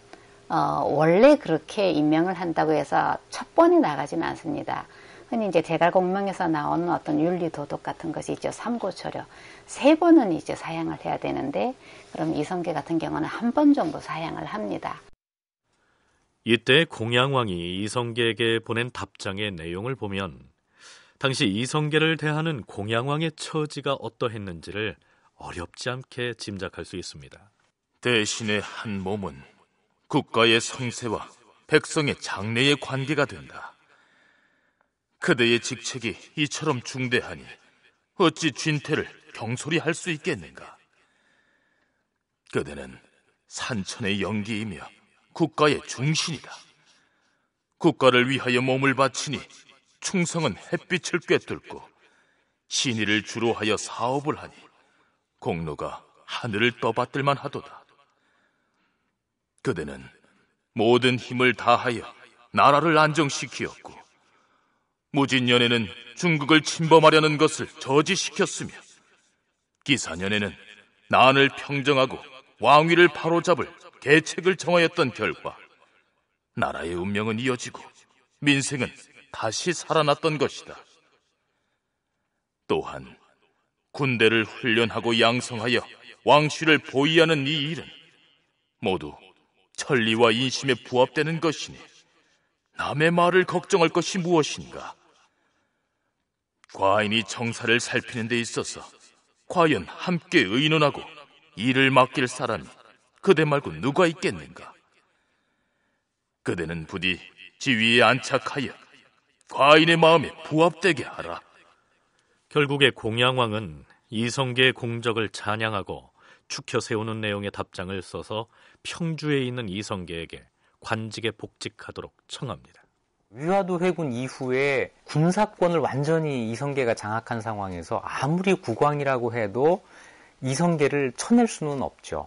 어, 원래 그렇게 임명을 한다고 해서 첫 번에 나가지는 않습니다. 흔히 이제 대갈공명에서 나오는 어떤 윤리도덕 같은 것이 있죠. 삼고초려. 세 번은 이제 사양을 해야 되는데 그럼 이성계 같은 경우는 한 번 정도 사양을 합니다. 이때 공양왕이 이성계에게 보낸 답장의 내용을 보면 당시 이성계를 대하는 공양왕의 처지가 어떠했는지를 어렵지 않게 짐작할 수 있습니다. 대신에 한 몸은 국가의 성세와 백성의 장래의 관계가 된다. 그대의 직책이 이처럼 중대하니 어찌 쥔태를 경솔히 할 수 있겠는가? 그대는 산천의 영기이며 국가의 중신이다. 국가를 위하여 몸을 바치니 충성은 햇빛을 꿰뚫고 신의를 주로 하여 사업을 하니 공로가 하늘을 떠받들만 하도다. 그대는 모든 힘을 다하여 나라를 안정시키었고 무진년에는 중국을 침범하려는 것을 저지시켰으며 기사년에는 난을 평정하고 왕위를 바로잡을 계책을 정하였던 결과 나라의 운명은 이어지고 민생은 다시 살아났던 것이다. 또한 군대를 훈련하고 양성하여 왕실을 보위하는 이 일은 모두 천리와 인심에 부합되는 것이니 남의 말을 걱정할 것이 무엇인가? 과인이 정사를 살피는 데 있어서 과연 함께 의논하고 일을 맡길 사람이 그대 말고 누가 있겠는가? 그대는 부디 지위에 안착하여 과인의 마음에 부합되게 하라. 결국에 공양왕은 이성계의 공적을 찬양하고 축혀 세우는 내용의 답장을 써서 평주에 있는 이성계에게 관직에 복직하도록 청합니다. 위화도 회군 이후에 군사권을 완전히 이성계가 장악한 상황에서 아무리 국왕이라고 해도 이성계를 쳐낼 수는 없죠.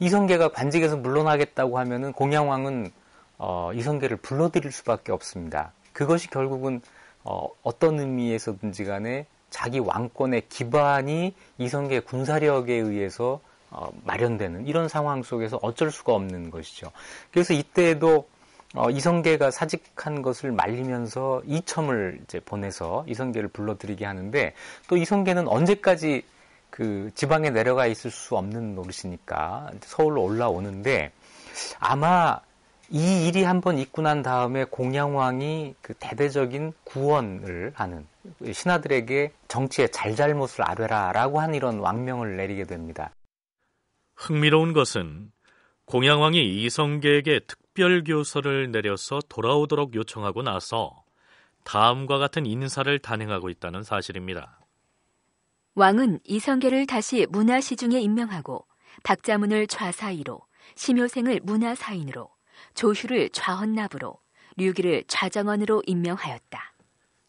이성계가 관직에서 물러나겠다고 하면 공양왕은 어, 이성계를 불러들일 수밖에 없습니다. 그것이 결국은 어, 어떤 의미에서든지 간에 자기 왕권의 기반이 이성계 군사력에 의해서 어, 마련되는 이런 상황 속에서 어쩔 수가 없는 것이죠. 그래서 이때에도 어, 이성계가 사직한 것을 말리면서 이첨을 이제 보내서 이성계를 불러들이게 하는데 또 이성계는 언제까지 그 지방에 내려가 있을 수 없는 노릇이니까 서울로 올라오는데 아마 이 일이 한번 있고 난 다음에 공양왕이 그 대대적인 구원을 하는 신하들에게 정치의 잘잘못을 아뢰라라고 한 이런 왕명을 내리게 됩니다. 흥미로운 것은 공양왕이 이성계에게 특별 교서를 내려서 돌아오도록 요청하고 나서 다음과 같은 인사를 단행하고 있다는 사실입니다. 왕은 이성계를 다시 문화시중에 임명하고 박자문을 좌사이로 심효생을 문화사인으로, 조휴를 좌헌납으로 류기를 좌정원으로 임명하였다.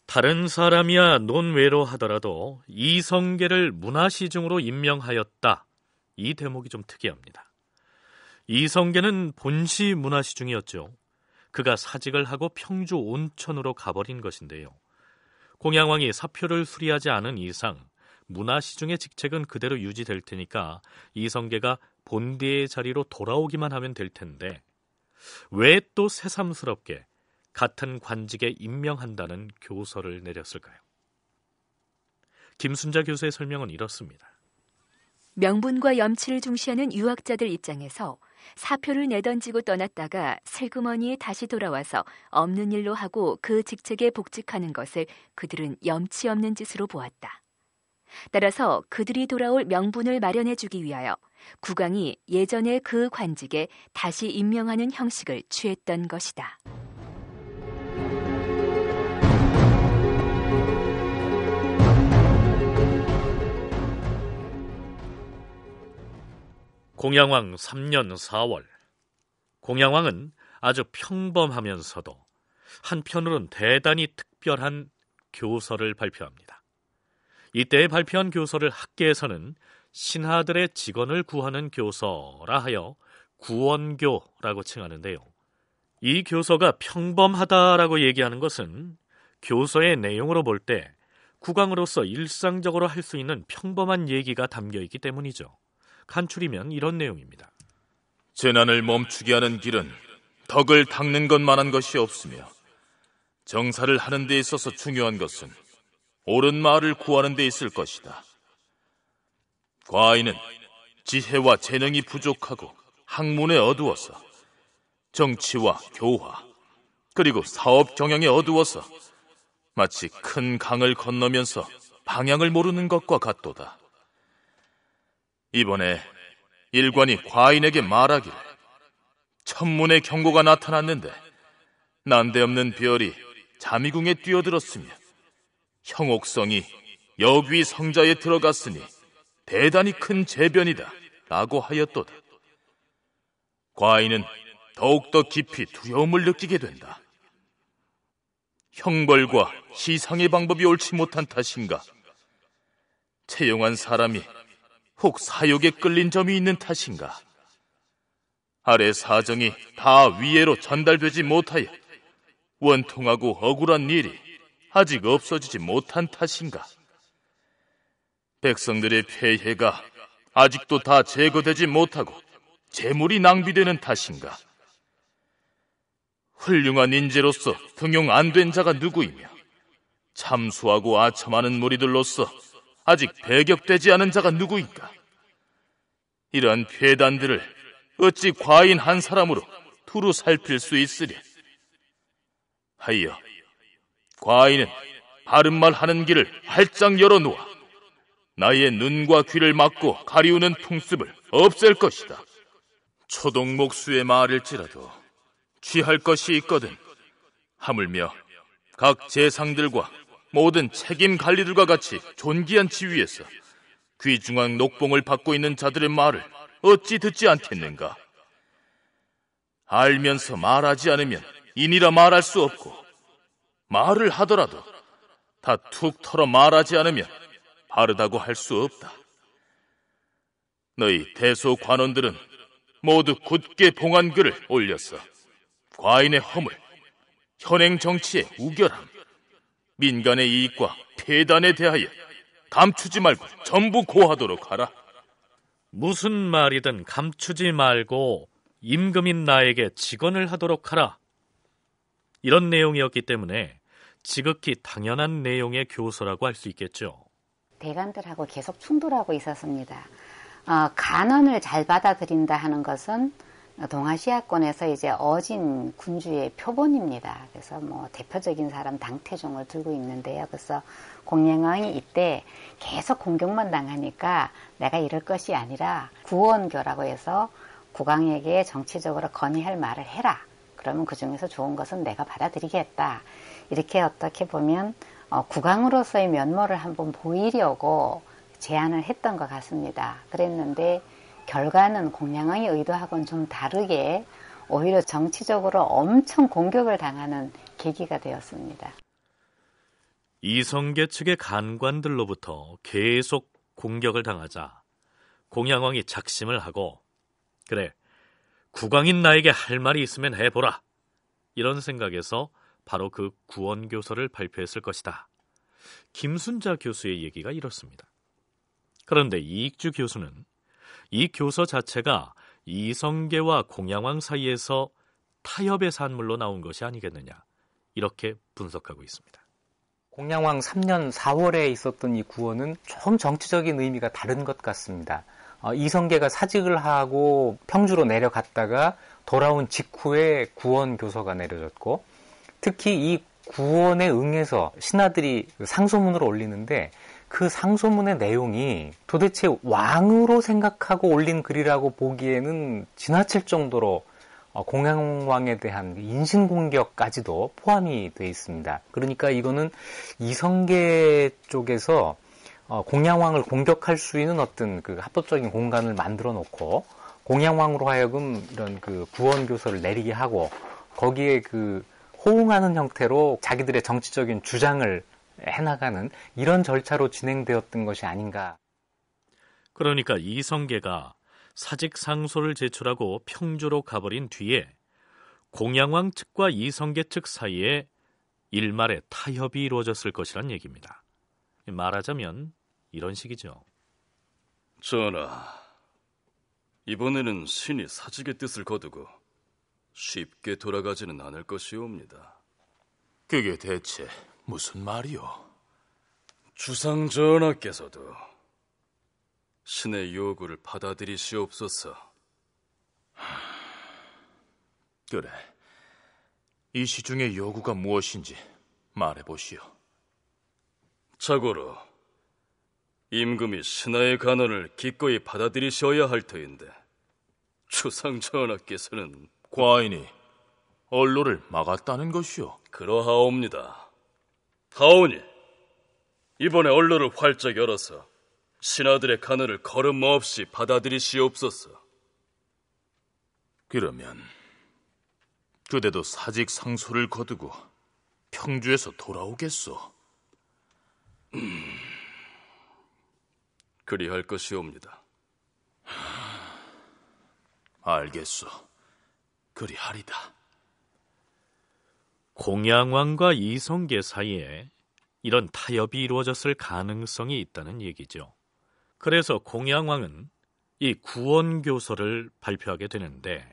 다른 사람이야 논외로 하더라도 이성계를 문화시중으로 임명하였다. 이 대목이 좀 특이합니다. 이성계는 본시 문화시중이었죠. 그가 사직을 하고 평주 온천으로 가버린 것인데요. 공양왕이 사표를 수리하지 않은 이상 문화시중의 직책은 그대로 유지될 테니까 이성계가 본디의 자리로 돌아오기만 하면 될 텐데 왜또 새삼스럽게 같은 관직에 임명한다는 교서를 내렸을까요? 김순자 교수의 설명은 이렇습니다. 명분과 염치를 중시하는 유학자들 입장에서 사표를 내던지고 떠났다가 슬그머니 다시 돌아와서 없는 일로 하고 그 직책에 복직하는 것을 그들은 염치 없는 짓으로 보았다. 따라서 그들이 돌아올 명분을 마련해주기 위하여 국왕이 예전의 그 관직에 다시 임명하는 형식을 취했던 것이다. 공양왕 3년 4월 공양왕은 아주 평범하면서도 한편으론 대단히 특별한 교서를 발표합니다. 이때 발표한 교서를 학계에서는 신하들의 직원을 구하는 교서라 하여 구원교라고 칭하는데요. 이 교서가 평범하다라고 얘기하는 것은 교서의 내용으로 볼 때 국왕으로서 일상적으로 할 수 있는 평범한 얘기가 담겨 있기 때문이죠. 간추리면 이런 내용입니다. 재난을 멈추게 하는 길은 덕을 닦는 것만한 것이 없으며 정사를 하는 데 있어서 중요한 것은 옳은 말을 구하는 데 있을 것이다. 과인은 지혜와 재능이 부족하고 학문에 어두워서 정치와 교화 그리고 사업 경영에 어두워서 마치 큰 강을 건너면서 방향을 모르는 것과 같도다. 이번에 일관이 과인에게 말하기를 천문의 경고가 나타났는데 난데없는 별이 자미궁에 뛰어들었으며 형옥성이 여귀 성자에 들어갔으니 대단히 큰 재변이다 라고 하였도다. 과인은 더욱더 깊이 두려움을 느끼게 된다. 형벌과 시상의 방법이 옳지 못한 탓인가? 채용한 사람이 혹 사욕에 끌린 점이 있는 탓인가? 아래 사정이 다 위에로 전달되지 못하여 원통하고 억울한 일이 아직 없어지지 못한 탓인가? 백성들의 폐해가 아직도 다 제거되지 못하고 재물이 낭비되는 탓인가? 훌륭한 인재로서 등용 안 된 자가 누구이며 참수하고 아첨하는 무리들로서 아직 배격되지 않은 자가 누구인가? 이러한 괴단들을 어찌 과인 한 사람으로 두루 살필 수 있으랴? 하여 과인은 바른말 하는 길을 활짝 열어놓아 나의 눈과 귀를 막고 가리우는 풍습을 없앨 것이다. 초동목수의 말일지라도 취할 것이 있거든 하물며 각 재상들과 모든 책임 관리들과 같이 존귀한 지위에서 귀중한 녹봉을 받고 있는 자들의 말을 어찌 듣지 않겠는가? 알면서 말하지 않으면 인이라 말할 수 없고 말을 하더라도 다 툭 털어 말하지 않으면 바르다고 할 수 없다. 너희 대소 관원들은 모두 굳게 봉안글을 올려서 과인의 허물, 현행 정치의 우결함, 민간의 이익과 폐단에 대하여 감추지 말고 전부 고하도록 하라. 무슨 말이든 감추지 말고 임금인 나에게 직언을 하도록 하라. 이런 내용이었기 때문에 지극히 당연한 내용의 교서라고 할 수 있겠죠. 대관들하고 계속 충돌하고 있었습니다. 어, 간언을 잘 받아들인다 하는 것은 동아시아권에서 이제 어진 군주의 표본입니다. 그래서 뭐 대표적인 사람 당태종을 들고 있는데요. 그래서 공양왕이 이때 계속 공격만 당하니까 내가 이럴 것이 아니라 구원교라고 해서 국왕에게 정치적으로 건의할 말을 해라. 그러면 그 중에서 좋은 것은 내가 받아들이겠다. 이렇게 어떻게 보면 어, 국왕으로서의 면모를 한번 보이려고 제안을 했던 것 같습니다. 그랬는데 결과는 공양왕이 의도하고는 좀 다르게 오히려 정치적으로 엄청 공격을 당하는 계기가 되었습니다. 이성계 측의 간관들로부터 계속 공격을 당하자 공양왕이 작심을 하고 그래 국왕인 나에게 할 말이 있으면 해보라 이런 생각에서 바로 그 구원교서를 발표했을 것이다. 김순자 교수의 얘기가 이렇습니다. 그런데 이익주 교수는 이 교서 자체가 이성계와 공양왕 사이에서 타협의 산물로 나온 것이 아니겠느냐 이렇게 분석하고 있습니다. 공양왕 3년 4월에 있었던 이 구원은 좀 정치적인 의미가 다른 것 같습니다. 어, 이성계가 사직을 하고 평주로 내려갔다가 돌아온 직후에 구원 교서가 내려졌고 특히 이 구원에 응해서 신하들이 그 상소문을 올리는데 그 상소문의 내용이 도대체 왕으로 생각하고 올린 글이라고 보기에는 지나칠 정도로 어, 공양왕에 대한 인신공격까지도 포함이 돼 있습니다. 그러니까 이거는 이성계 쪽에서 어, 공양왕을 공격할 수 있는 어떤 그 합법적인 공간을 만들어 놓고 공양왕으로 하여금 이런 그 구원 교서를 내리게 하고 거기에 그 호응하는 형태로 자기들의 정치적인 주장을 해나가는 이런 절차로 진행되었던 것이 아닌가. 그러니까 이성계가 사직 상소를 제출하고 평주로 가버린 뒤에 공양왕 측과 이성계 측 사이에 일말의 타협이 이루어졌을 것이란 얘기입니다. 말하자면 이런 식이죠. 전하, 이번에는 신이 사직의 뜻을 거두고 쉽게 돌아가지는 않을 것이옵니다. 그게 대체 무슨 말이오? 주상 전하께서도 신의 요구를 받아들이시옵소서. 그래, 이 시중의 요구가 무엇인지 말해보시오. 자고로 임금이 신하의 간언을 기꺼이 받아들이셔야 할 터인데 주상 전하께서는 과인이 언로를 막았다는 것이요. 그러하옵니다. 하오니 이번에 언로를 활짝 열어서 신하들의 간호를 걸음 없이 받아들이시옵소서. 그러면 그대도 사직 상소를 거두고 평주에서 돌아오겠소. 음, 그리할 것이옵니다. 알겠소. 그리하리다. 공양왕과 이성계 사이에 이런 타협이 이루어졌을 가능성이 있다는 얘기죠. 그래서 공양왕은 이 구원교서를 발표하게 되는데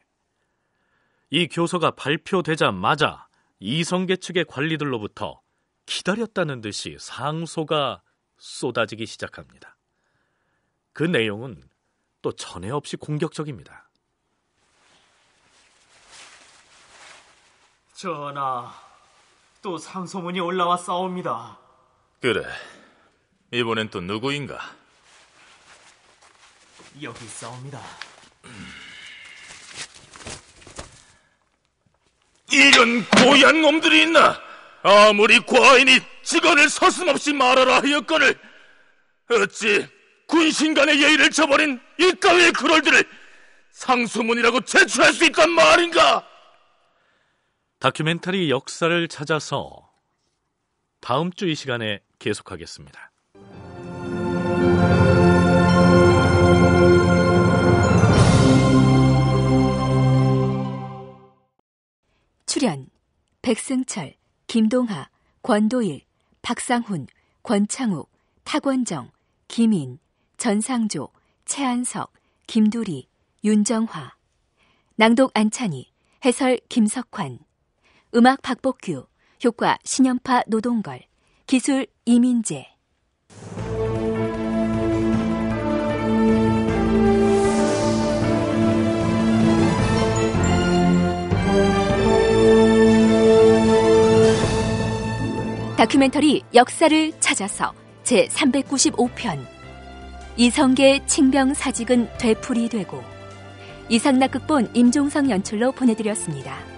이 교서가 발표되자마자 이성계 측의 관리들로부터 기다렸다는 듯이 상소가 쏟아지기 시작합니다. 그 내용은 또 전에 없이 공격적입니다. 전하, 또 상소문이 올라와 싸웁니다. 그래, 이번엔 또 누구인가? 여기 싸웁니다. 이런 고얀 놈들이 있나? 아무리 과인이 직언을 서슴없이 말하라 하였거늘 어찌 군신간의 예의를 저버린 이까위의 그럴들을 상소문이라고 제출할 수 있단 말인가? 다큐멘터리 역사를 찾아서 다음 주 이 시간에 계속하겠습니다. 출연 백승철, 김동하, 권도일, 박상훈, 권창욱, 타권정, 김인, 전상조, 최한석, 김두리, 윤정화 낭독 안찬희, 해설 김석환 음악 박복규, 효과 신연파 노동걸, 기술 이민재. 다큐멘터리 역사를 찾아서 제395편 이성계 칭병 사직은 되풀이 되고 이상락 극본 임종성 연출로 보내드렸습니다.